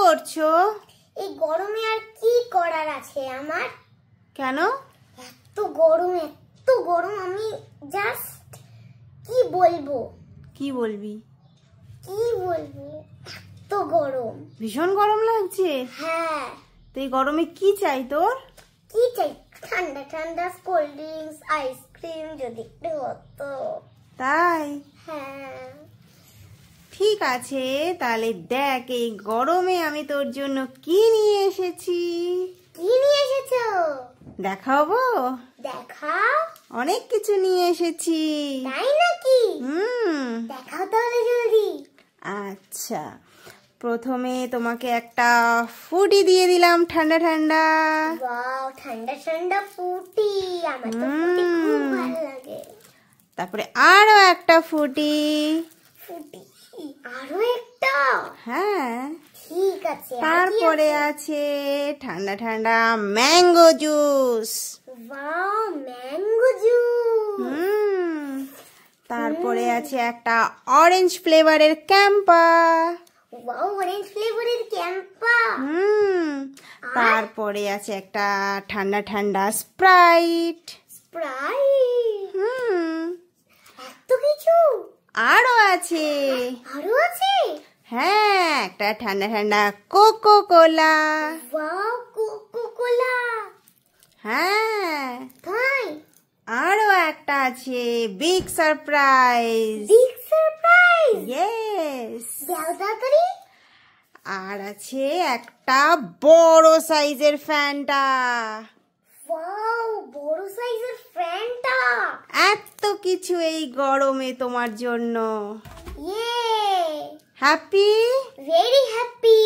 করছো এই গরমে আর কি করার আছে আমার কেন এত গরম এত গরম আমি জাস্ট কি বলবো কি বলবি কি বলবি এত গরম ভীষণ গরম লাগছে হ্যাঁ তো এই গরমে কি চাই তোর কি চাই ঠান্ডা ঠান্ডা কোল্ড ড্রিঙ্কস আইসক্রিম যদি একটু হতো ঠিক আছে তাহলে দেখ এই গরমে আমি তোর জন্য কি নিয়ে এসেছি কি নিয়ে এসেছো দেখাবো দেখা অনেক কিছু নিয়ে এসেছি তাই নাকি হুম দেখাও তাহলে জলদি আচ্ছা প্রথমে তোমাকে একটা ফুটি দিয়ে দিলাম ঠান্ডা ঠান্ডা ওয়াও ঠান্ডা ঠান্ডা ফুটি আমার তো ফুটি খুব ভালো লাগে তারপরে আরো একটা ফুটি ফুটি আরো একটা হ্যাঁ ঠিক আছে তারপরে আছে ঠান্ডা ঠান্ডা mango juice wow mango juice তারপরে আছে একটা অরেঞ্জ ফ্লেভারের ক্যাম্পা ওয়াও অরেঞ্জ ফ্লেভারের ক্যাম্পা হুম তারপরে আছে একটা ঠান্ডা ঠান্ডা স্প্রাইট স্প্রাইট হুম এত কিছু আরো আছে আরো আছে হ্যাঁ একটা ঠান্ডা ঠান্ডা কোকো কোলা কোকো কোলা হ্যাঁ তাই আরো একটা আছে big surprise big surprise yes দাও আর আছে একটা বড় সাইজের ফ্যানটা ওয়াও বড় সাইজের ফ্যানটা কিছু এই গরমে তোমার জন্য হ্যাপি ভেরি হ্যাপি